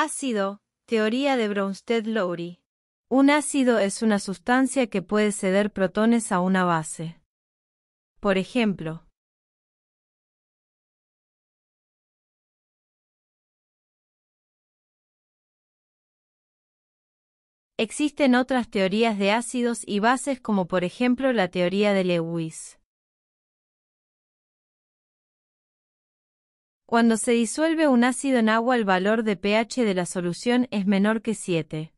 Ácido, teoría de Bronsted-Lowry. Un ácido es una sustancia que puede ceder protones a una base. Por ejemplo, Existen otras teorías de ácidos y bases como por ejemplo la teoría de Lewis. Cuando se disuelve un ácido en agua el valor de pH de la solución es menor que 7.